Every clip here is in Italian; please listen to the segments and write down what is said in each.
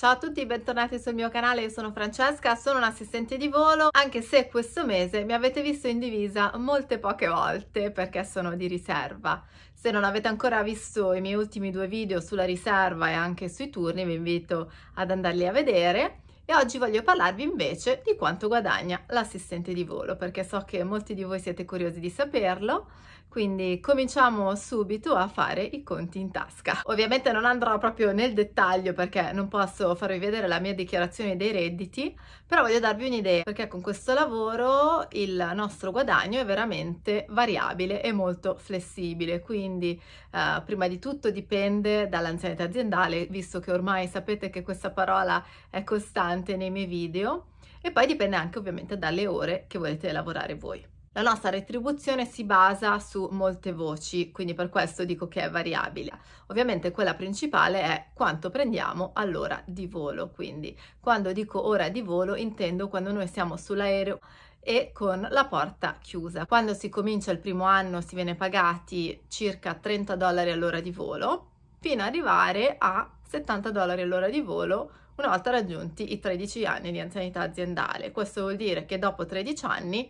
Ciao a tutti, bentornati sul mio canale, io sono Francesca, sono un'assistente di volo, anche se questo mese mi avete visto in divisa molte poche volte perché sono di riserva. Se non avete ancora visto i miei ultimi due video sulla riserva e anche sui turni, vi invito ad andarli a vedere e oggi voglio parlarvi invece di quanto guadagna l'assistente di volo perché so che molti di voi siete curiosi di saperlo quindi cominciamo subito a fare i conti in tasca. Ovviamente non andrò proprio nel dettaglio perché non posso farvi vedere la mia dichiarazione dei redditi, però voglio darvi un'idea perché con questo lavoro il nostro guadagno è veramente variabile e molto flessibile, quindi eh, prima di tutto dipende dall'anzianità aziendale, visto che ormai sapete che questa parola è costante importante nei miei video e poi dipende anche ovviamente dalle ore che volete lavorare voi. La nostra retribuzione si basa su molte voci, quindi per questo dico che è variabile. Ovviamente quella principale è quanto prendiamo all'ora di volo, quindi quando dico ora di volo intendo quando noi siamo sull'aereo e con la porta chiusa. Quando si comincia il primo anno si viene pagati circa 30 dollari all'ora di volo, fino ad arrivare a 70 dollari all'ora di volo una volta raggiunti i 13 anni di anzianità aziendale. Questo vuol dire che dopo 13 anni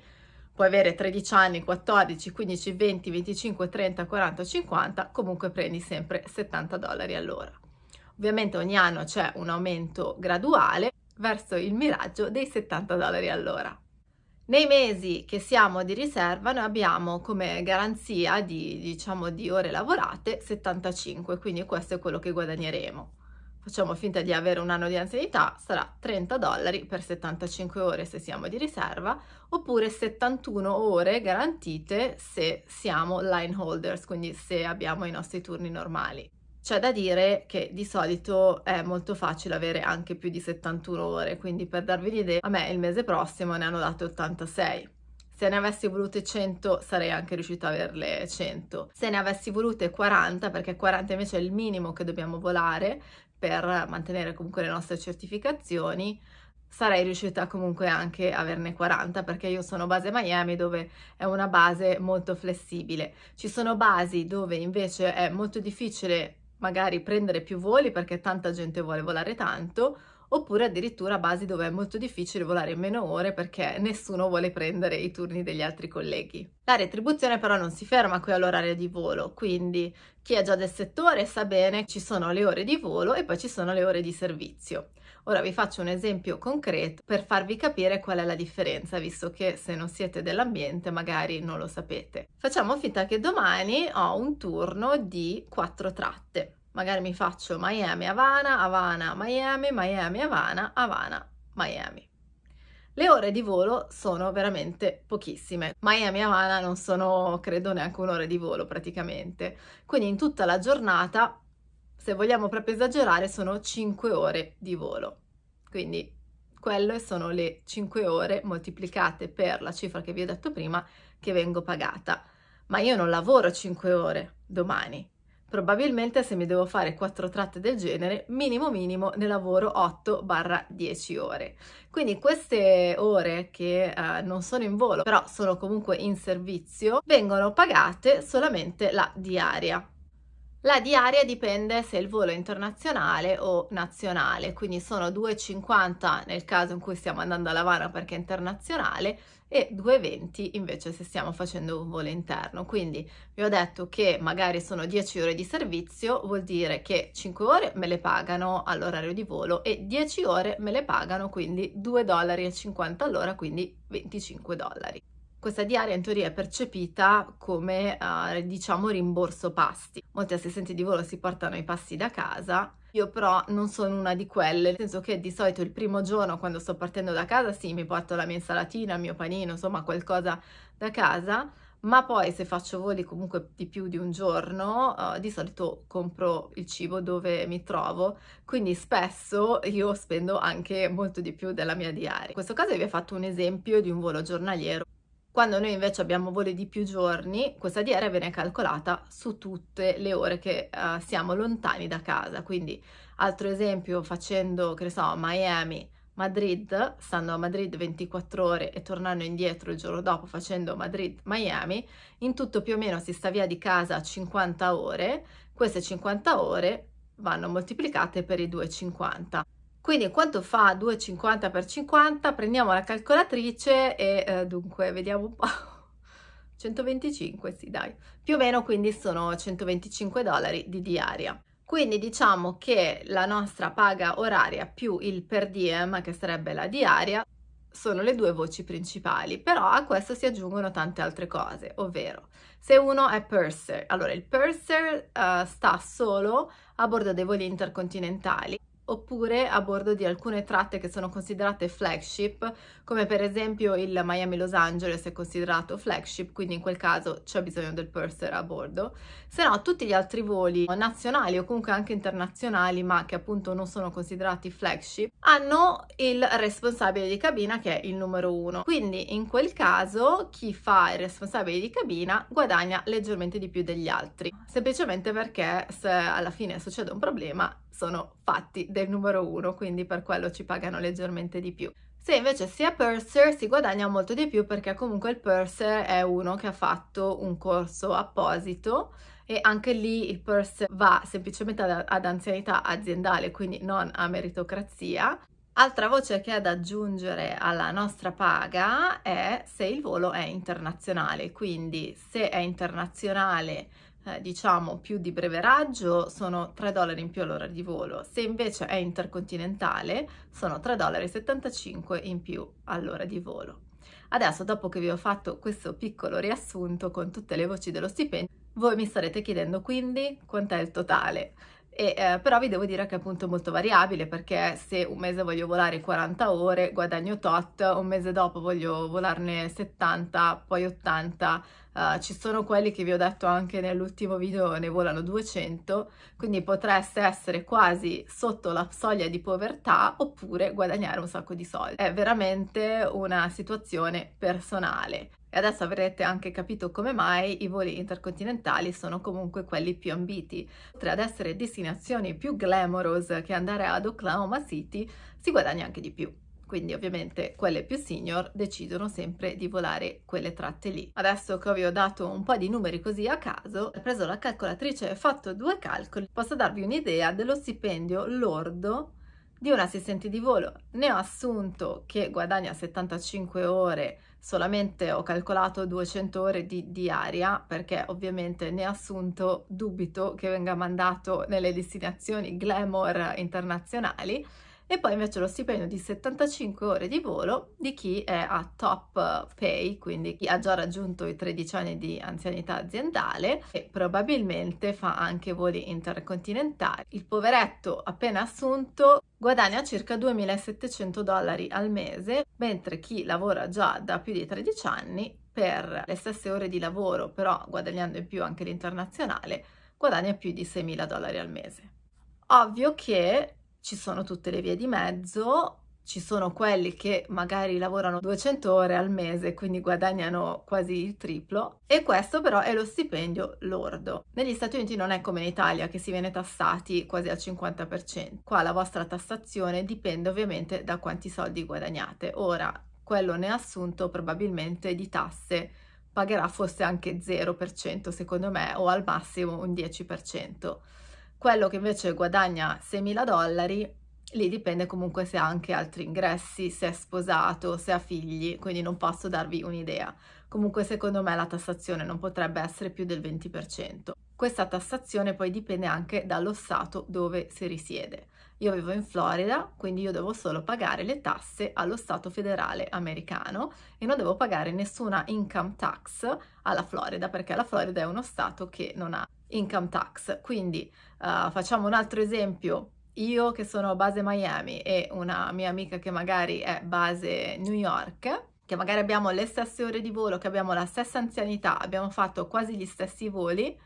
puoi avere 13 anni, 14, 15, 20, 25, 30, 40, 50, comunque prendi sempre 70 dollari all'ora. Ovviamente ogni anno c'è un aumento graduale verso il miraggio dei 70 dollari all'ora. Nei mesi che siamo di riserva noi abbiamo come garanzia di, diciamo, di ore lavorate 75, quindi questo è quello che guadagneremo facciamo finta di avere un anno di anzianità, sarà 30 dollari per 75 ore se siamo di riserva, oppure 71 ore garantite se siamo line holders, quindi se abbiamo i nostri turni normali. C'è da dire che di solito è molto facile avere anche più di 71 ore, quindi per darvi l'idea, a me il mese prossimo ne hanno date 86. Se ne avessi volute 100 sarei anche riuscita ad averle 100. Se ne avessi volute 40, perché 40 invece è il minimo che dobbiamo volare, per mantenere comunque le nostre certificazioni, sarei riuscita comunque anche a averne 40 perché io sono base Miami dove è una base molto flessibile. Ci sono basi dove invece è molto difficile magari prendere più voli perché tanta gente vuole volare tanto oppure addirittura basi dove è molto difficile volare in meno ore perché nessuno vuole prendere i turni degli altri colleghi. La retribuzione però non si ferma qui all'orario di volo, quindi chi è già del settore sa bene ci sono le ore di volo e poi ci sono le ore di servizio. Ora vi faccio un esempio concreto per farvi capire qual è la differenza, visto che se non siete dell'ambiente magari non lo sapete. Facciamo finta che domani ho un turno di 4 tratte magari mi faccio Miami, Havana, Havana, Miami, Miami, Havana, Havana, Miami. Le ore di volo sono veramente pochissime. Miami e Havana non sono, credo, neanche un'ora di volo praticamente. Quindi in tutta la giornata, se vogliamo proprio esagerare, sono 5 ore di volo. Quindi quelle sono le 5 ore moltiplicate per la cifra che vi ho detto prima che vengo pagata. Ma io non lavoro 5 ore domani, Probabilmente se mi devo fare quattro tratte del genere, minimo minimo ne lavoro 8-10 ore. Quindi queste ore che eh, non sono in volo, però sono comunque in servizio, vengono pagate solamente la diaria. La diaria dipende se il volo è internazionale o nazionale, quindi sono 2,50 nel caso in cui stiamo andando a Lavana perché è internazionale e 2,20 invece se stiamo facendo un volo interno. Quindi vi ho detto che magari sono 10 ore di servizio, vuol dire che 5 ore me le pagano all'orario di volo e 10 ore me le pagano quindi 2,50 dollari all'ora, quindi 25 dollari. Questa diaria in teoria è percepita come, eh, diciamo, rimborso pasti. Molti assistenti di volo si portano i pasti da casa, io però non sono una di quelle, nel senso che di solito il primo giorno quando sto partendo da casa, sì, mi porto la mia insalatina, il mio panino, insomma qualcosa da casa, ma poi se faccio voli comunque di più di un giorno, uh, di solito compro il cibo dove mi trovo, quindi spesso io spendo anche molto di più della mia diaria. In questo caso vi ho fatto un esempio di un volo giornaliero. Quando noi invece abbiamo voli di più giorni, questa diaria viene calcolata su tutte le ore che uh, siamo lontani da casa. Quindi, altro esempio, facendo, che ne so, Miami, Madrid, stando a Madrid 24 ore e tornando indietro il giorno dopo facendo Madrid-Miami, in tutto più o meno si sta via di casa 50 ore, queste 50 ore vanno moltiplicate per i 2,50. Quindi quanto fa 2,50 per 50? Prendiamo la calcolatrice e eh, dunque vediamo un po'. 125, sì dai. Più o meno quindi sono 125 dollari di diaria. Quindi diciamo che la nostra paga oraria più il per diem, che sarebbe la diaria, sono le due voci principali, però a questo si aggiungono tante altre cose, ovvero se uno è purser, allora il purser uh, sta solo a bordo dei voli intercontinentali oppure a bordo di alcune tratte che sono considerate flagship, come per esempio il Miami-Los Angeles è considerato flagship, quindi in quel caso c'è bisogno del purser a bordo, se no tutti gli altri voli nazionali o comunque anche internazionali, ma che appunto non sono considerati flagship, hanno il responsabile di cabina che è il numero uno. Quindi in quel caso chi fa il responsabile di cabina guadagna leggermente di più degli altri, semplicemente perché se alla fine succede un problema sono fatti del numero uno, quindi per quello ci pagano leggermente di più. Se invece si è purser si guadagna molto di più perché comunque il purser è uno che ha fatto un corso apposito e anche lì il purser va semplicemente ad, ad anzianità aziendale, quindi non a meritocrazia. Altra voce che è da aggiungere alla nostra paga è se il volo è internazionale, quindi se è internazionale eh, diciamo più di breve raggio sono 3 dollari in più all'ora di volo, se invece è intercontinentale sono 3,75 dollari in più all'ora di volo. Adesso dopo che vi ho fatto questo piccolo riassunto con tutte le voci dello stipendio, voi mi starete chiedendo quindi quant'è il totale e, eh, però vi devo dire che è appunto molto variabile perché se un mese voglio volare 40 ore guadagno tot, un mese dopo voglio volarne 70, poi 80, eh, ci sono quelli che vi ho detto anche nell'ultimo video ne volano 200, quindi potreste essere quasi sotto la soglia di povertà oppure guadagnare un sacco di soldi. È veramente una situazione personale. E adesso avrete anche capito come mai i voli intercontinentali sono comunque quelli più ambiti. Oltre ad essere destinazioni più glamorous che andare ad Oklahoma City, si guadagna anche di più quindi ovviamente quelle più senior decidono sempre di volare quelle tratte lì. Adesso che vi ho dato un po' di numeri così a caso, ho preso la calcolatrice e fatto due calcoli, posso darvi un'idea dello stipendio lordo di un assistente di volo. Ne ho assunto che guadagna 75 ore, solamente ho calcolato 200 ore di diaria, perché ovviamente ne ho assunto dubito che venga mandato nelle destinazioni glamour internazionali, e poi invece lo stipendio di 75 ore di volo di chi è a top pay, quindi chi ha già raggiunto i 13 anni di anzianità aziendale e probabilmente fa anche voli intercontinentali. Il poveretto appena assunto guadagna circa 2.700 dollari al mese, mentre chi lavora già da più di 13 anni per le stesse ore di lavoro, però guadagnando in più anche l'internazionale, guadagna più di 6.000 dollari al mese. Ovvio che ci sono tutte le vie di mezzo, ci sono quelli che magari lavorano 200 ore al mese, quindi guadagnano quasi il triplo, e questo però è lo stipendio lordo. Negli Stati Uniti non è come in Italia che si viene tassati quasi al 50%. Qua la vostra tassazione dipende ovviamente da quanti soldi guadagnate. Ora, quello ne ha assunto probabilmente di tasse pagherà forse anche 0% secondo me o al massimo un 10%. Quello che invece guadagna 6.000 dollari lì dipende comunque se ha anche altri ingressi, se è sposato, se ha figli, quindi non posso darvi un'idea. Comunque secondo me la tassazione non potrebbe essere più del 20%. Questa tassazione poi dipende anche dallo stato dove si risiede. Io vivo in Florida, quindi io devo solo pagare le tasse allo Stato federale americano e non devo pagare nessuna income tax alla Florida perché la Florida è uno Stato che non ha income tax. Quindi uh, facciamo un altro esempio io che sono base Miami e una mia amica che magari è base New York, che magari abbiamo le stesse ore di volo, che abbiamo la stessa anzianità, abbiamo fatto quasi gli stessi voli,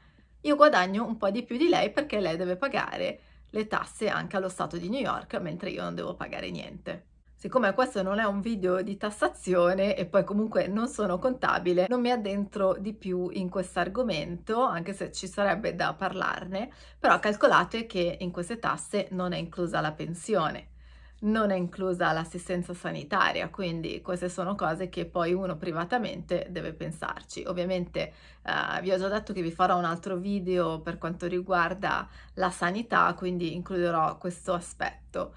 io guadagno un po' di più di lei perché lei deve pagare le tasse anche allo Stato di New York, mentre io non devo pagare niente. Siccome questo non è un video di tassazione e poi comunque non sono contabile, non mi addentro di più in questo argomento, anche se ci sarebbe da parlarne, però calcolate che in queste tasse non è inclusa la pensione, non è inclusa l'assistenza sanitaria, quindi queste sono cose che poi uno privatamente deve pensarci. Ovviamente eh, vi ho già detto che vi farò un altro video per quanto riguarda la sanità, quindi includerò questo aspetto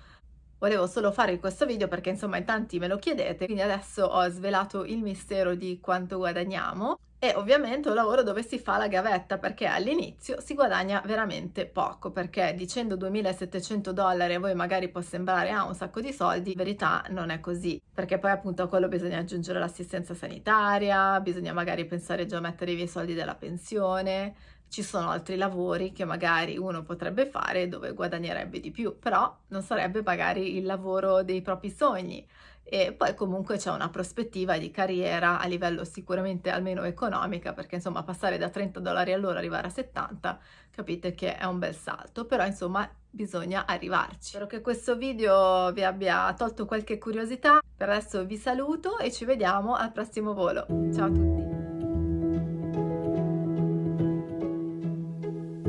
Volevo solo fare questo video perché insomma in tanti me lo chiedete, quindi adesso ho svelato il mistero di quanto guadagniamo e ovviamente un lavoro dove si fa la gavetta perché all'inizio si guadagna veramente poco perché dicendo 2700 dollari a voi magari può sembrare ah, un sacco di soldi in verità non è così perché poi appunto a quello bisogna aggiungere l'assistenza sanitaria bisogna magari pensare già a mettere via i soldi della pensione ci sono altri lavori che magari uno potrebbe fare dove guadagnerebbe di più, però non sarebbe magari il lavoro dei propri sogni e poi comunque c'è una prospettiva di carriera a livello sicuramente almeno economica perché insomma passare da 30 dollari all'ora arrivare a 70 capite che è un bel salto però insomma bisogna arrivarci spero che questo video vi abbia tolto qualche curiosità per adesso vi saluto e ci vediamo al prossimo volo ciao a tutti